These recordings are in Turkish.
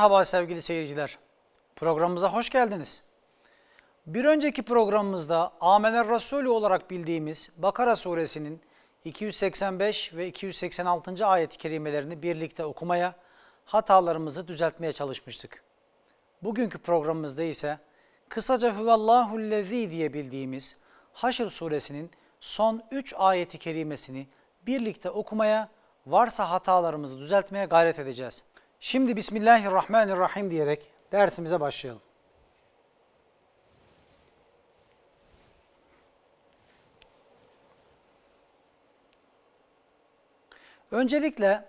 Merhaba sevgili seyirciler. Programımıza hoş geldiniz. Bir önceki programımızda Amener Rasulü olarak bildiğimiz Bakara suresinin 285 ve 286. ayet-i kerimelerini birlikte okumaya, hatalarımızı düzeltmeye çalışmıştık. Bugünkü programımızda ise kısaca Hüvallahullezî diye bildiğimiz Haşr suresinin son 3 ayeti kerimesini birlikte okumaya, varsa hatalarımızı düzeltmeye gayret edeceğiz. Şimdi Bismillahirrahmanirrahim diyerek dersimize başlayalım. Öncelikle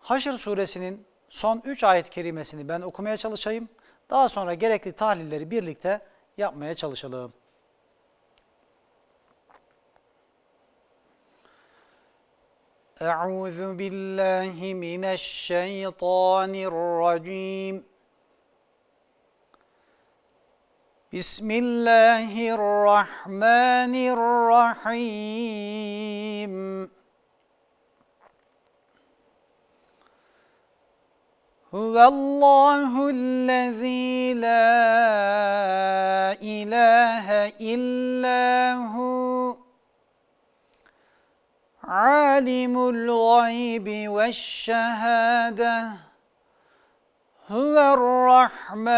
Haşr suresinin son 3 ayet kerimesini ben okumaya çalışayım. Daha sonra gerekli tahlilleri birlikte yapmaya çalışalım. أعوذ بالله من الشيطان الرجيم بسم الله الرحمن الرحيم هو الله الذي لا إله إلا هو عالم الغيب والشهادة هو الرحمن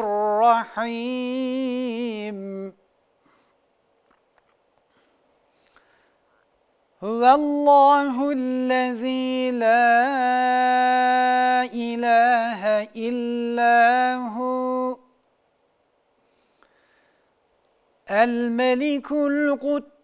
الرحيم هو الله الذي لا إله إلا هو الملك القدس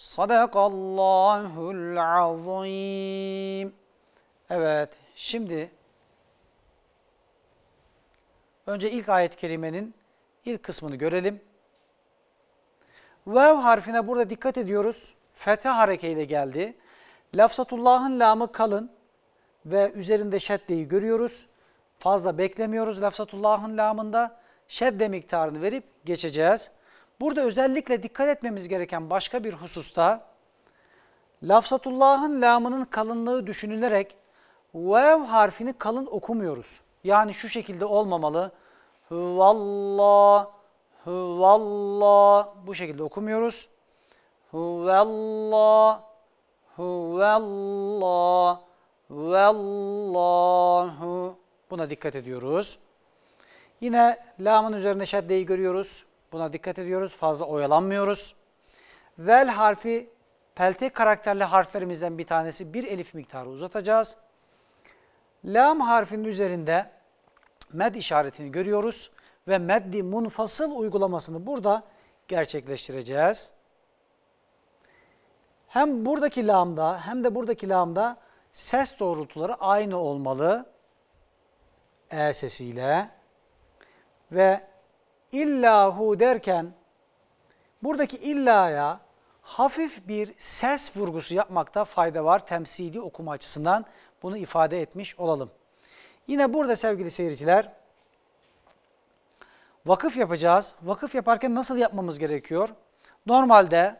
Sadakallahul azim. Evet, şimdi önce ilk ayet-i kerimenin ilk kısmını görelim. Vev harfine burada dikkat ediyoruz. Fetha harekeyle geldi. Lafzatullah'ın lamı kalın ve üzerinde şeddeyi görüyoruz. Fazla beklemiyoruz lafzatullah'ın lamında. Şedde miktarını verip geçeceğiz. Burada özellikle dikkat etmemiz gereken başka bir hususta lafzatullahın lamının kalınlığı düşünülerek vev harfini kalın okumuyoruz. Yani şu şekilde olmamalı. Huvallah, huvallah bu şekilde okumuyoruz. Huvallah, huvallah, vallahu buna dikkat ediyoruz. Yine lamın üzerine şeddeyi görüyoruz. Buna dikkat ediyoruz. Fazla oyalanmıyoruz. Vel harfi pelte karakterli harflerimizden bir tanesi bir elif miktarı uzatacağız. Lam harfinin üzerinde med işaretini görüyoruz ve meddi munfasıl uygulamasını burada gerçekleştireceğiz. Hem buradaki lamda hem de buradaki lamda ses doğrultuları aynı olmalı. E sesiyle ve illahu derken buradaki illaya hafif bir ses vurgusu yapmakta fayda var temsili okuma açısından bunu ifade etmiş olalım. Yine burada sevgili seyirciler vakıf yapacağız. Vakıf yaparken nasıl yapmamız gerekiyor? Normalde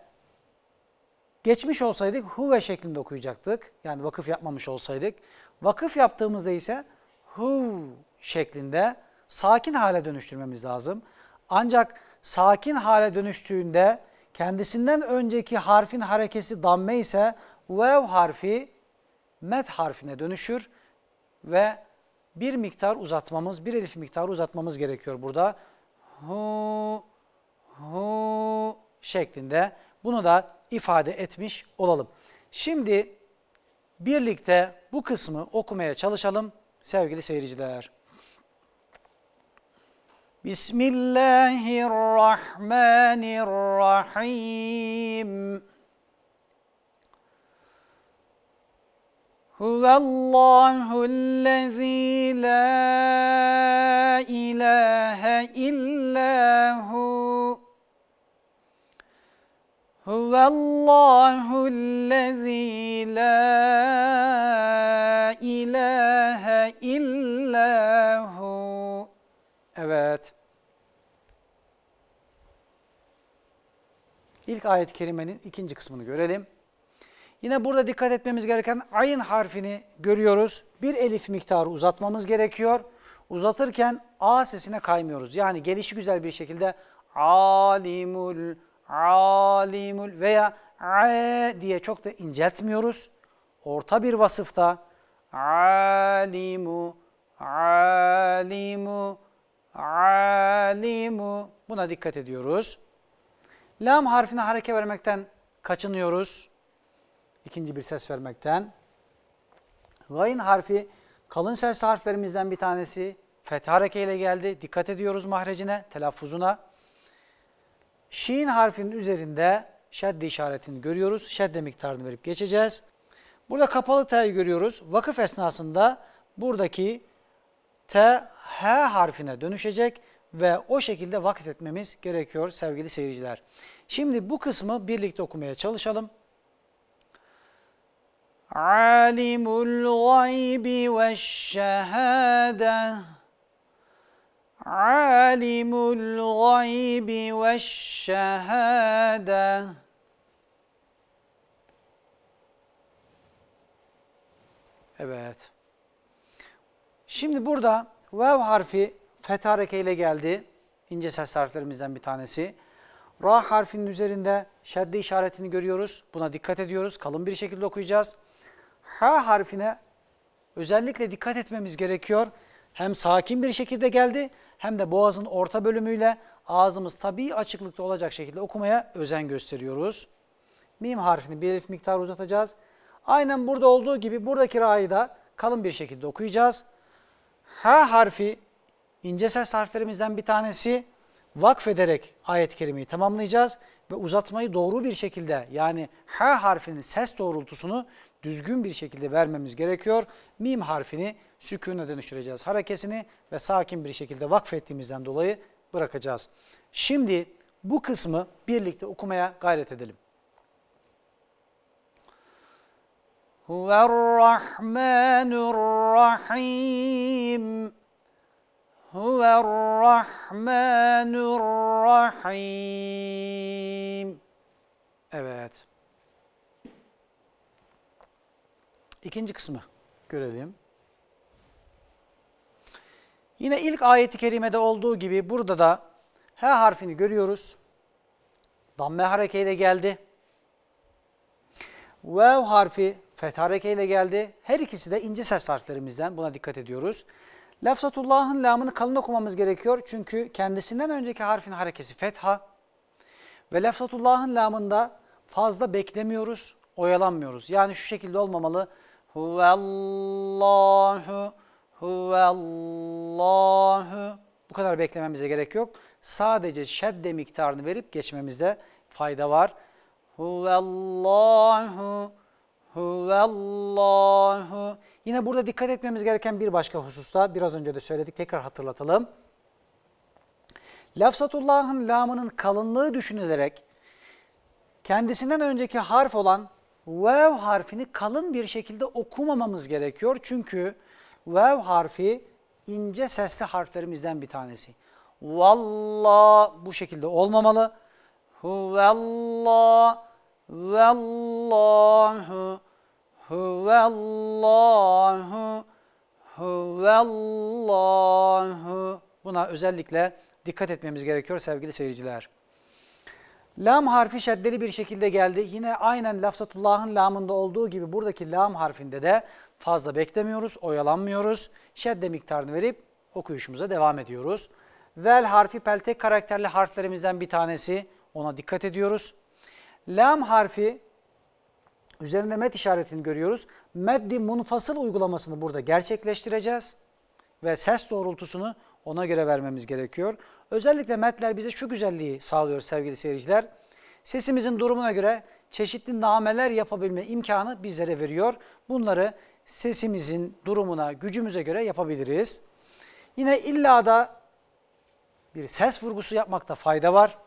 geçmiş olsaydık huve şeklinde okuyacaktık. Yani vakıf yapmamış olsaydık. Vakıf yaptığımızda ise hu şeklinde sakin hale dönüştürmemiz lazım. Ancak sakin hale dönüştüğünde kendisinden önceki harfin harekesi damme ise vev harfi met harfine dönüşür ve bir miktar uzatmamız, bir elif miktarı uzatmamız gerekiyor burada. Hu, hu şeklinde bunu da ifade etmiş olalım. Şimdi birlikte bu kısmı okumaya çalışalım sevgili seyirciler. بسم الله الرحمن الرحيم هو الله الذي لا إله إلا هو هو الله الذي لا إله إلا هو Evet. İlk ayet-i kerimenin ikinci kısmını görelim. Yine burada dikkat etmemiz gereken ayın harfini görüyoruz. Bir elif miktarı uzatmamız gerekiyor. Uzatırken a sesine kaymıyoruz. Yani gelişi güzel bir şekilde alimul, alimul veya e diye çok da inceltmiyoruz. Orta bir vasıfta alimu, alimu alimu. Buna dikkat ediyoruz. Lam harfine hareke vermekten kaçınıyoruz. İkinci bir ses vermekten. Gayn harfi kalın ses harflerimizden bir tanesi. Fetha harekeyle geldi. Dikkat ediyoruz mahrecine, telaffuzuna. Şiin harfinin üzerinde şedde işaretini görüyoruz. Şedde miktarını verip geçeceğiz. Burada kapalı t'yi görüyoruz. Vakıf esnasında buradaki T, H harfine dönüşecek ve o şekilde vakit etmemiz gerekiyor sevgili seyirciler. Şimdi bu kısmı birlikte okumaya çalışalım. Alimul gaybi ve şehade Alimul gaybi ve şehade Evet. Şimdi burada vev harfi fetha harekeyle geldi. İnce ses harflerimizden bir tanesi. Ra harfinin üzerinde şedde işaretini görüyoruz. Buna dikkat ediyoruz. Kalın bir şekilde okuyacağız. Ha harfine özellikle dikkat etmemiz gerekiyor. Hem sakin bir şekilde geldi hem de boğazın orta bölümüyle ağzımız tabii açıklıkta olacak şekilde okumaya özen gösteriyoruz. Mim harfini bir elif miktarı uzatacağız. Aynen burada olduğu gibi buradaki ra'yı da kalın bir şekilde okuyacağız ha harfi ince ses harflerimizden bir tanesi vakfederek ayet-i kerimeyi tamamlayacağız ve uzatmayı doğru bir şekilde yani H harfinin ses doğrultusunu düzgün bir şekilde vermemiz gerekiyor. Mim harfini sükûne dönüştüreceğiz harekesini ve sakin bir şekilde vakfettiğimizden dolayı bırakacağız. Şimdi bu kısmı birlikte okumaya gayret edelim. Huverrahmanurrahim. Huverrahmanurrahim. Evet. İkinci kısmı görelim. Yine ilk ayeti kerimede olduğu gibi burada da H harfini görüyoruz. Damme harekeyle geldi. Vev harfi fethareke ile geldi. Her ikisi de ince ses harflerimizden buna dikkat ediyoruz. Lafzatullah'ın lamını kalın okumamız gerekiyor. Çünkü kendisinden önceki harfin harekesi fetha. Ve lafzatullah'ın lamında fazla beklemiyoruz, oyalanmıyoruz. Yani şu şekilde olmamalı. Huvallahu, huvallahu. Bu kadar beklememize gerek yok. Sadece şedde miktarını verip geçmemizde fayda var. Huvallahu, huvallahu. Yine burada dikkat etmemiz gereken bir başka hususta biraz önce de söyledik tekrar hatırlatalım. Lafzatullah'ın lamının kalınlığı düşünülerek kendisinden önceki harf olan vev harfini kalın bir şekilde okumamamız gerekiyor. Çünkü vev harfi ince sesli harflerimizden bir tanesi. Valla bu şekilde olmamalı. Huvella Vallahu, huvallahu huvallahu Buna özellikle dikkat etmemiz gerekiyor sevgili seyirciler. Lam harfi şeddeli bir şekilde geldi. Yine aynen lafzatullahın lamında olduğu gibi buradaki lam harfinde de fazla beklemiyoruz, oyalanmıyoruz. Şedde miktarını verip okuyuşumuza devam ediyoruz. Zel harfi peltek karakterli harflerimizden bir tanesi. Ona dikkat ediyoruz. Lam harfi üzerinde met işaretini görüyoruz. Meddi munfasıl uygulamasını burada gerçekleştireceğiz ve ses doğrultusunu ona göre vermemiz gerekiyor. Özellikle metler bize şu güzelliği sağlıyor sevgili seyirciler. Sesimizin durumuna göre çeşitli nameler yapabilme imkanı bizlere veriyor. Bunları sesimizin durumuna, gücümüze göre yapabiliriz. Yine illa da bir ses vurgusu yapmakta fayda var.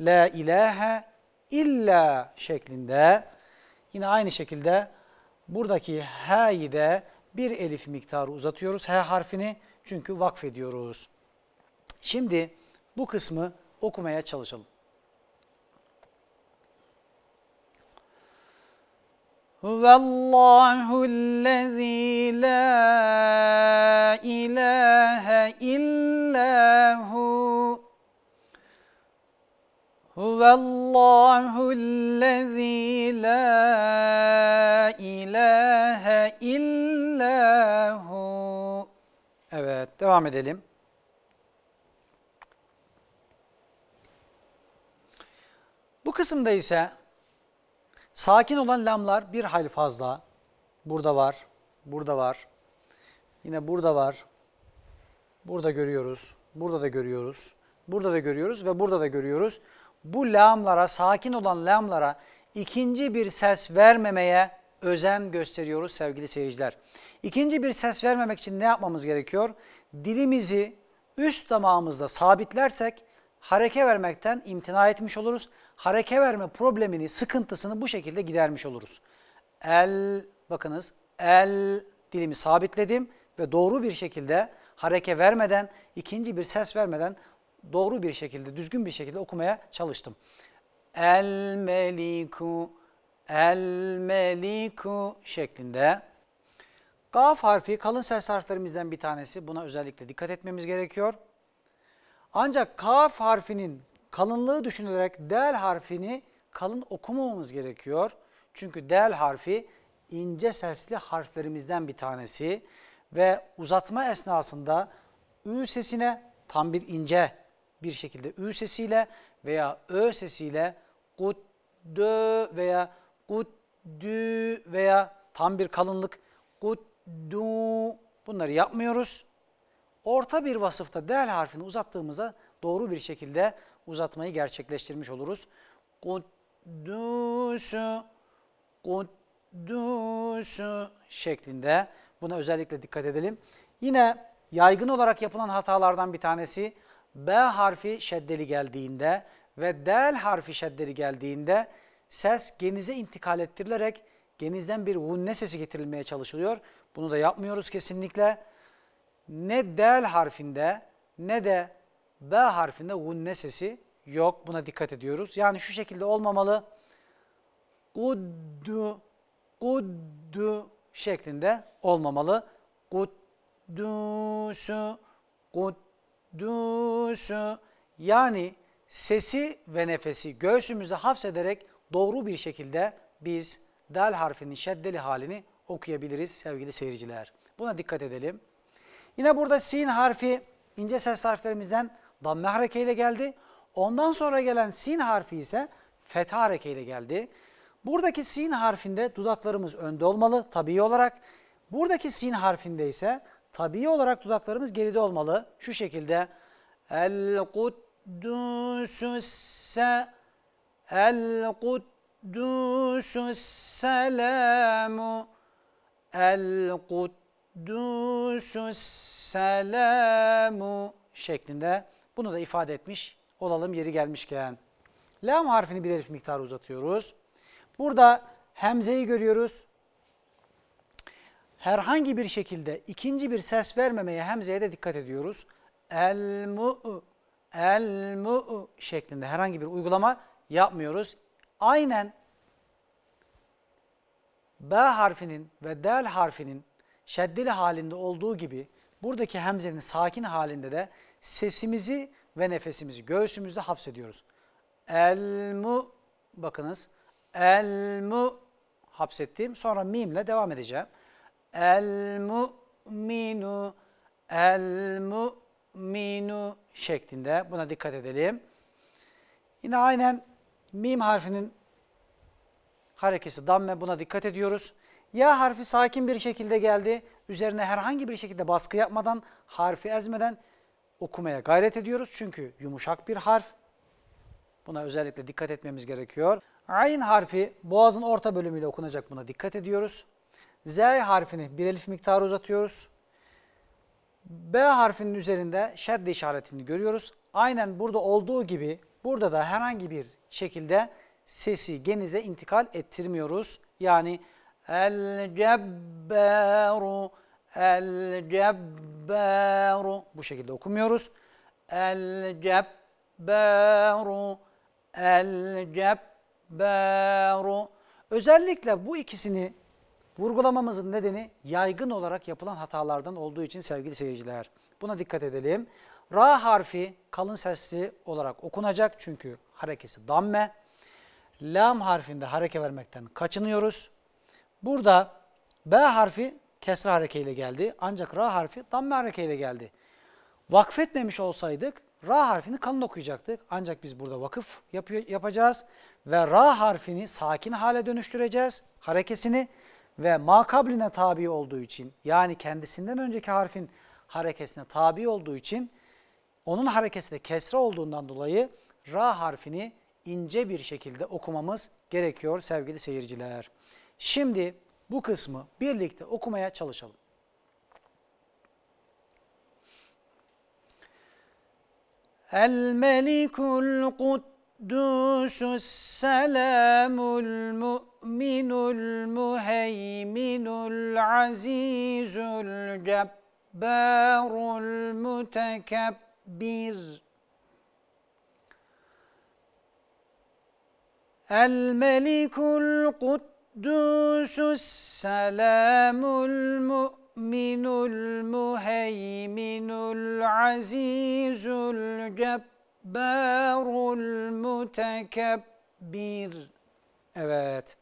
La ilahe illa şeklinde yine aynı şekilde buradaki he'yi de bir elif miktarı uzatıyoruz. H harfini çünkü vakfediyoruz. Şimdi bu kısmı okumaya çalışalım. Huvallahu'llezî la ilâhe illâhu Huvallahu lezî la ilahe illahu. Evet, devam edelim. Bu kısımda ise sakin olan lamlar bir hal fazla. Burada var, burada var. Yine burada var. Burada görüyoruz, burada da görüyoruz, burada da görüyoruz ve burada da görüyoruz bu lamlara, sakin olan lamlara ikinci bir ses vermemeye özen gösteriyoruz sevgili seyirciler. İkinci bir ses vermemek için ne yapmamız gerekiyor? Dilimizi üst damağımızda sabitlersek hareke vermekten imtina etmiş oluruz. Hareke verme problemini, sıkıntısını bu şekilde gidermiş oluruz. El, bakınız el dilimi sabitledim ve doğru bir şekilde hareke vermeden, ikinci bir ses vermeden doğru bir şekilde, düzgün bir şekilde okumaya çalıştım. El meliku, el meliku şeklinde. Gaf harfi kalın ses harflerimizden bir tanesi. Buna özellikle dikkat etmemiz gerekiyor. Ancak kaf harfinin kalınlığı düşünülerek del harfini kalın okumamamız gerekiyor. Çünkü del harfi ince sesli harflerimizden bir tanesi ve uzatma esnasında ü sesine tam bir ince bir şekilde ü sesiyle veya ö sesiyle kuddü veya kuddü veya tam bir kalınlık kuddu bunları yapmıyoruz. Orta bir vasıfta del harfini uzattığımızda doğru bir şekilde uzatmayı gerçekleştirmiş oluruz. Kuddüsü, kuddüsü şeklinde buna özellikle dikkat edelim. Yine yaygın olarak yapılan hatalardan bir tanesi B harfi şeddeli geldiğinde ve del harfi şeddeli geldiğinde ses genize intikal ettirilerek genizden bir vunne sesi getirilmeye çalışılıyor. Bunu da yapmıyoruz kesinlikle. Ne del harfinde ne de B harfinde vunne sesi yok. Buna dikkat ediyoruz. Yani şu şekilde olmamalı. Uddu, uddu şeklinde olmamalı. Kuddusu, kuddusu düsü yani sesi ve nefesi göğsümüzde hapsederek doğru bir şekilde biz del harfinin şeddeli halini okuyabiliriz sevgili seyirciler. Buna dikkat edelim. Yine burada sin harfi ince ses harflerimizden damme harekeyle geldi. Ondan sonra gelen sin harfi ise fetha harekeyle geldi. Buradaki sin harfinde dudaklarımız önde olmalı tabii olarak. Buradaki sin harfinde ise Tabii olarak dudaklarımız geride olmalı. Şu şekilde. el se el selamu el selamu şeklinde bunu da ifade etmiş olalım yeri gelmişken. Lam harfini bir elif miktarı uzatıyoruz. Burada hemzeyi görüyoruz herhangi bir şekilde ikinci bir ses vermemeye hemzeye de dikkat ediyoruz. El mu el mu şeklinde herhangi bir uygulama yapmıyoruz. Aynen B harfinin ve del harfinin şeddeli halinde olduğu gibi buradaki hemzenin sakin halinde de sesimizi ve nefesimizi göğsümüzde hapsediyoruz. El mu bakınız el mu hapsettim. Sonra mimle devam edeceğim el-mu'minu, el-mu'minu şeklinde. Buna dikkat edelim. Yine aynen mim harfinin harekesi damme buna dikkat ediyoruz. Ya harfi sakin bir şekilde geldi, üzerine herhangi bir şekilde baskı yapmadan, harfi ezmeden okumaya gayret ediyoruz. Çünkü yumuşak bir harf. Buna özellikle dikkat etmemiz gerekiyor. Ayn harfi boğazın orta bölümüyle okunacak buna dikkat ediyoruz. Z harfini bir elif miktarı uzatıyoruz. B harfinin üzerinde şedde işaretini görüyoruz. Aynen burada olduğu gibi burada da herhangi bir şekilde sesi genize intikal ettirmiyoruz. Yani el-cebbaru el-cebbaru bu şekilde okumuyoruz. El-cebbaru el-cebbaru Özellikle bu ikisini Vurgulamamızın nedeni yaygın olarak yapılan hatalardan olduğu için sevgili seyirciler. Buna dikkat edelim. Ra harfi kalın sesli olarak okunacak çünkü harekesi damme. Lam harfinde hareke vermekten kaçınıyoruz. Burada B harfi kesra harekeyle geldi ancak Ra harfi damme harekeyle geldi. Vakfetmemiş olsaydık Ra harfini kalın okuyacaktık. Ancak biz burada vakıf yapacağız ve Ra harfini sakin hale dönüştüreceğiz harekesini ve makabline tabi olduğu için yani kendisinden önceki harfin harekesine tabi olduğu için onun harekesi de kesre olduğundan dolayı ra harfini ince bir şekilde okumamız gerekiyor sevgili seyirciler. Şimdi bu kısmı birlikte okumaya çalışalım. El-Melikul Kut القدوس السلام المؤمن المهيمن العزيز الجبار المتكبر الملك القدوس السلام المؤمن المهيمن العزيز الجبار Cebbarul mütekebbir. Evet.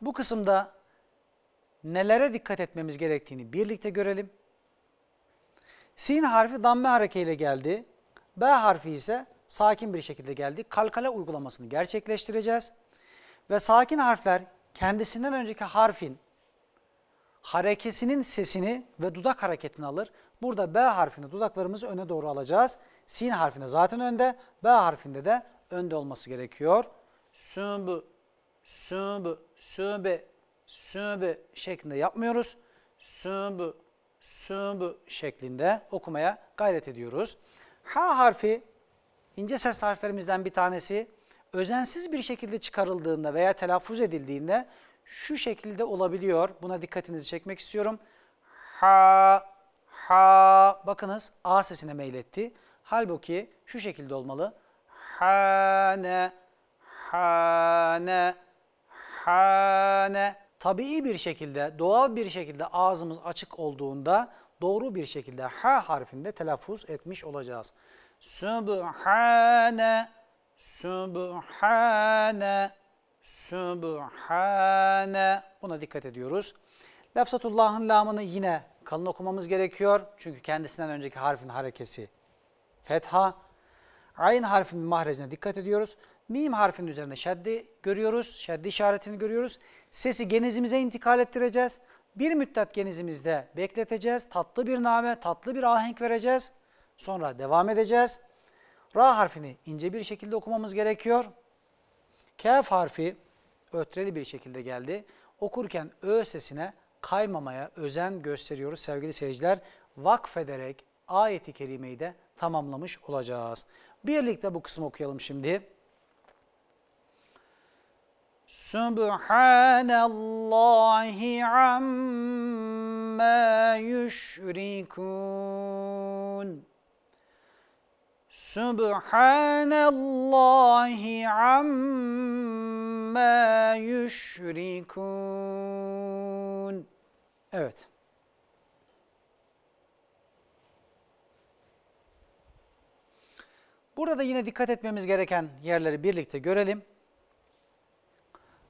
Bu kısımda nelere dikkat etmemiz gerektiğini birlikte görelim. Sin harfi damme harekeyle geldi. B harfi ise sakin bir şekilde geldi. Kalkale uygulamasını gerçekleştireceğiz. Ve sakin harfler kendisinden önceki harfin harekesinin sesini ve dudak hareketini alır. Burada B harfinde dudaklarımızı öne doğru alacağız. Sin harfinde zaten önde, B harfinde de önde olması gerekiyor. Sümbü, sümbü, sümbü, sümbü şeklinde yapmıyoruz. Sümbü, sümbü şeklinde okumaya gayret ediyoruz. H harfi ince ses harflerimizden bir tanesi özensiz bir şekilde çıkarıldığında veya telaffuz edildiğinde şu şekilde olabiliyor. Buna dikkatinizi çekmek istiyorum. Ha, ha. Bakınız A sesine meyletti. Halbuki şu şekilde olmalı. Hane, hane, hane. Tabii bir şekilde, doğal bir şekilde ağzımız açık olduğunda doğru bir şekilde h harfinde telaffuz etmiş olacağız. Sübhane, sübhane. Sübhane. Buna dikkat ediyoruz. Lafzatullah'ın lamını yine kalın okumamız gerekiyor. Çünkü kendisinden önceki harfin harekesi fetha. Ayn harfinin mahrezine dikkat ediyoruz. Mim harfinin üzerinde şeddi görüyoruz. Şeddi işaretini görüyoruz. Sesi genizimize intikal ettireceğiz. Bir müddet genizimizde bekleteceğiz. Tatlı bir name, tatlı bir ahenk vereceğiz. Sonra devam edeceğiz. Ra harfini ince bir şekilde okumamız gerekiyor. Kaf harfi ötreli bir şekilde geldi. Okurken ö sesine kaymamaya özen gösteriyoruz sevgili seyirciler. Vakfederek ayeti kerimeyi de tamamlamış olacağız. Birlikte bu kısmı okuyalım şimdi. Subhanallahi amma yüşrikun. Subhanallahi amma yüşrikun. Evet. Burada yine dikkat etmemiz gereken yerleri birlikte görelim.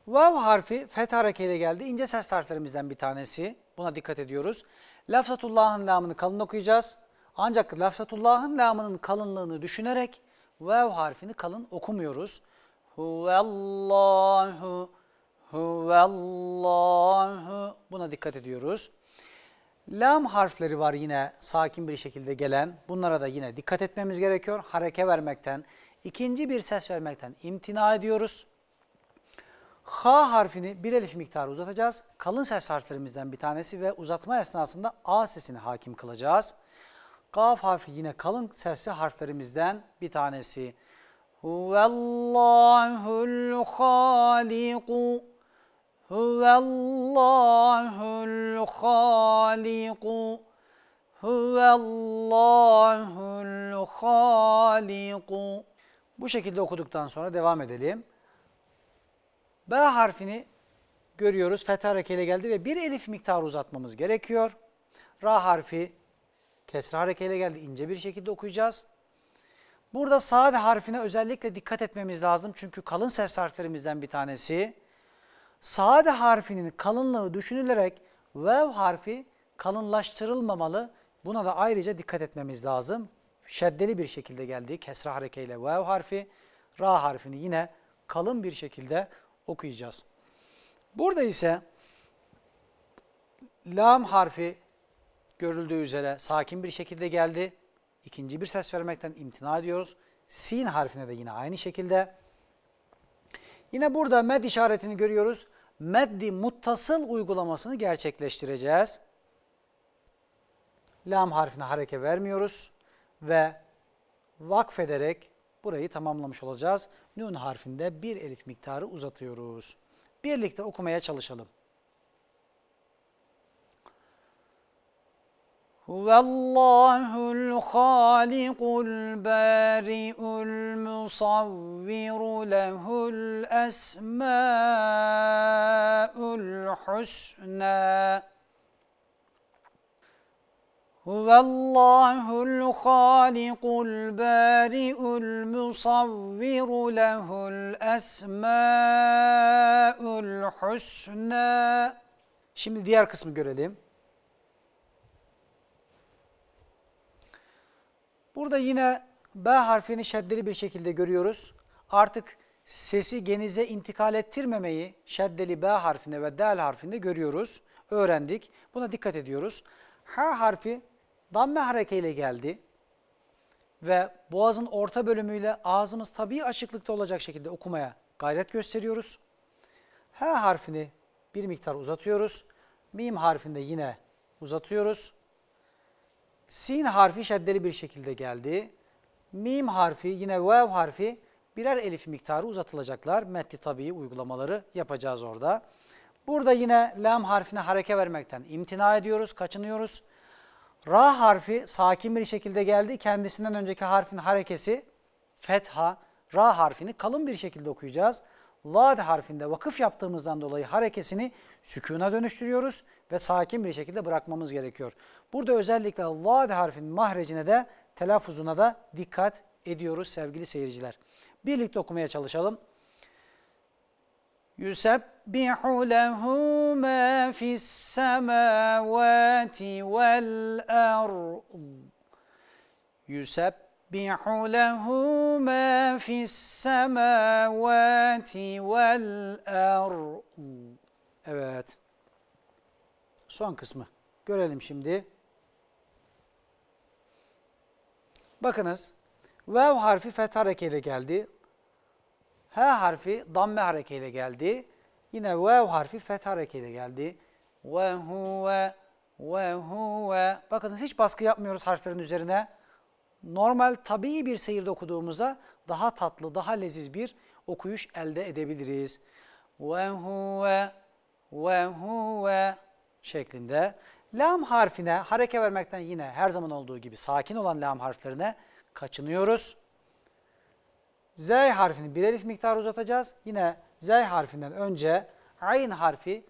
Vav harfi feth harekeyle geldi. İnce ses harflerimizden bir tanesi. Buna dikkat ediyoruz. Lafzatullah'ın lamını kalın okuyacağız. Ancak lafzatullahın lamının kalınlığını düşünerek vev harfini kalın okumuyoruz. Huvallahu, huvallahu buna dikkat ediyoruz. Lam harfleri var yine sakin bir şekilde gelen. Bunlara da yine dikkat etmemiz gerekiyor. Hareke vermekten, ikinci bir ses vermekten imtina ediyoruz. H harfini bir elif miktarı uzatacağız. Kalın ses harflerimizden bir tanesi ve uzatma esnasında A sesini hakim kılacağız. Kaf harfi yine kalın sesli harflerimizden bir tanesi. Huvellahul haliku Huvellahul haliku Huvellahul haliku Bu şekilde okuduktan sonra devam edelim. B harfini görüyoruz. Fetha harekeyle geldi ve bir elif miktarı uzatmamız gerekiyor. Ra harfi Kesra harekeyle geldi. ince bir şekilde okuyacağız. Burada sad harfine özellikle dikkat etmemiz lazım. Çünkü kalın ses harflerimizden bir tanesi. Sad harfinin kalınlığı düşünülerek vev harfi kalınlaştırılmamalı. Buna da ayrıca dikkat etmemiz lazım. Şeddeli bir şekilde geldi. Kesra harekeyle vev harfi. Ra harfini yine kalın bir şekilde okuyacağız. Burada ise lam harfi görüldüğü üzere sakin bir şekilde geldi. İkinci bir ses vermekten imtina ediyoruz. Sin harfine de yine aynı şekilde. Yine burada med işaretini görüyoruz. Meddi muttasıl uygulamasını gerçekleştireceğiz. Lam harfine hareke vermiyoruz ve vakfederek burayı tamamlamış olacağız. Nün harfinde bir elif miktarı uzatıyoruz. Birlikte okumaya çalışalım. هو الله الخالق البارئ المصور له الأسماء الحسنى هو الله الخالق البارئ المصور له الأسماء الحسنى Şimdi diğer kısmı görelim. Burada yine B harfini şeddeli bir şekilde görüyoruz. Artık sesi genize intikal ettirmemeyi şeddeli B harfinde ve del harfinde görüyoruz. Öğrendik. Buna dikkat ediyoruz. H harfi damme harekeyle geldi ve boğazın orta bölümüyle ağzımız tabi açıklıkta olacak şekilde okumaya gayret gösteriyoruz. H harfini bir miktar uzatıyoruz. Mim harfinde yine uzatıyoruz. Sin harfi şeddeli bir şekilde geldi. Mim harfi yine vev harfi birer elif miktarı uzatılacaklar. metti tabii uygulamaları yapacağız orada. Burada yine lam harfine hareke vermekten imtina ediyoruz, kaçınıyoruz. Ra harfi sakin bir şekilde geldi. Kendisinden önceki harfin harekesi fetha. Ra harfini kalın bir şekilde okuyacağız. Lad harfinde vakıf yaptığımızdan dolayı harekesini sükuna dönüştürüyoruz ve sakin bir şekilde bırakmamız gerekiyor. Burada özellikle vaad harfinin mahrecine de telaffuzuna da dikkat ediyoruz sevgili seyirciler. Birlikte okumaya çalışalım. Yusebbihu lehu ma fis semavati vel ard. Yusebbihu lehu ma fis semavati vel ard. Evet. Son kısmı. Görelim şimdi. Bakınız. Vev harfi feth harekeyle geldi. H harfi damme harekeyle geldi. Yine vev harfi feth harekeyle geldi. Ve huve ve huve. Bakınız hiç baskı yapmıyoruz harflerin üzerine. Normal tabii bir seyirde okuduğumuzda daha tatlı, daha leziz bir okuyuş elde edebiliriz. Ve huve ve huve şeklinde. Lam harfine hareke vermekten yine her zaman olduğu gibi sakin olan lam harflerine kaçınıyoruz. Z harfini bir elif miktarı uzatacağız. Yine Z harfinden önce ayn harfi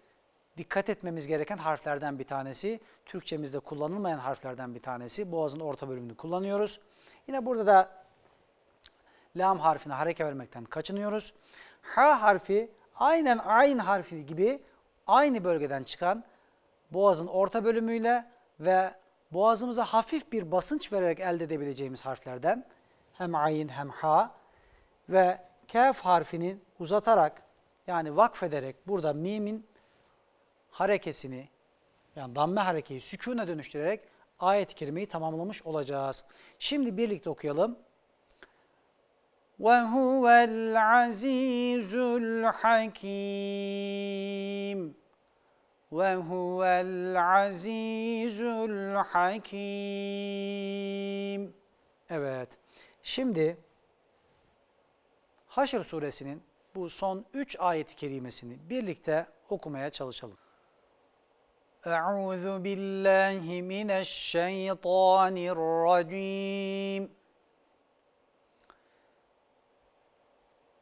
dikkat etmemiz gereken harflerden bir tanesi. Türkçemizde kullanılmayan harflerden bir tanesi. Boğazın orta bölümünü kullanıyoruz. Yine burada da lam harfine hareke vermekten kaçınıyoruz. H harfi aynen ayn harfi gibi aynı bölgeden çıkan boğazın orta bölümüyle ve boğazımıza hafif bir basınç vererek elde edebileceğimiz harflerden hem ayin hem ha ve kef harfinin uzatarak yani vakfederek burada mimin harekesini yani damme harekeyi sükûne dönüştürerek ayet-i kerimeyi tamamlamış olacağız. Şimdi birlikte okuyalım. وَهُوَ الْعَزِيزُ الْحَكِيمُ وَهُوَ الْعَزِيزُ الْحَكِيمُ Evet, şimdi Haşr suresinin bu son üç ayet-i kerimesini birlikte okumaya çalışalım. أعوذ بالله من الشيطان الرجيم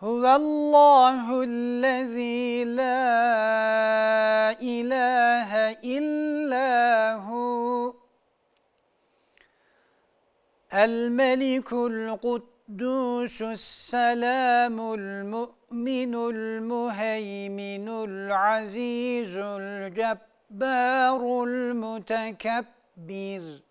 هو الله الذي لا إله إلا هو الملك القدوس السلام المؤمن المهيمن العزيز الجبار المتكبر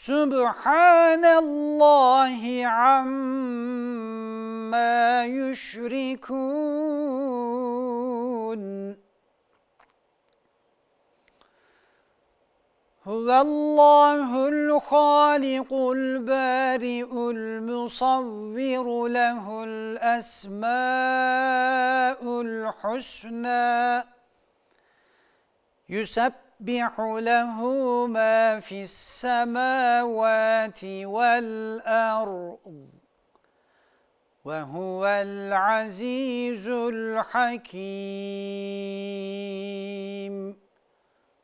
سبحان الله عما يشركون هو الله الخالق البارئ المصور له الأسماء الحسنى يسبح يسبح له ما في السماوات والأرض وهو العزيز الحكيم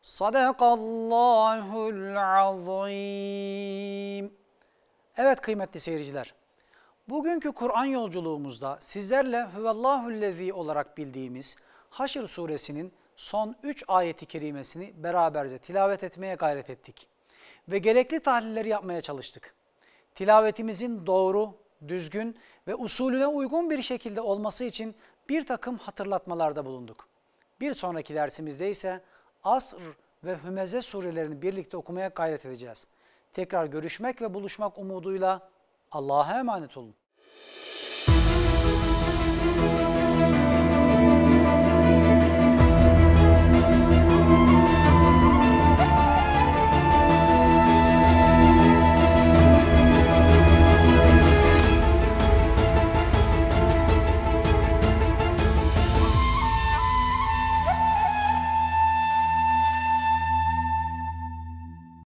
صدق الله العظيم Evet kıymetli seyirciler, bugünkü Kur'an yolculuğumuzda sizlerle Hüvellahüllezi olarak bildiğimiz Haşr suresinin son 3 ayeti kerimesini beraberce tilavet etmeye gayret ettik ve gerekli tahlilleri yapmaya çalıştık. Tilavetimizin doğru, düzgün ve usulüne uygun bir şekilde olması için bir takım hatırlatmalarda bulunduk. Bir sonraki dersimizde ise Asr ve Hümeze surelerini birlikte okumaya gayret edeceğiz. Tekrar görüşmek ve buluşmak umuduyla Allah'a emanet olun.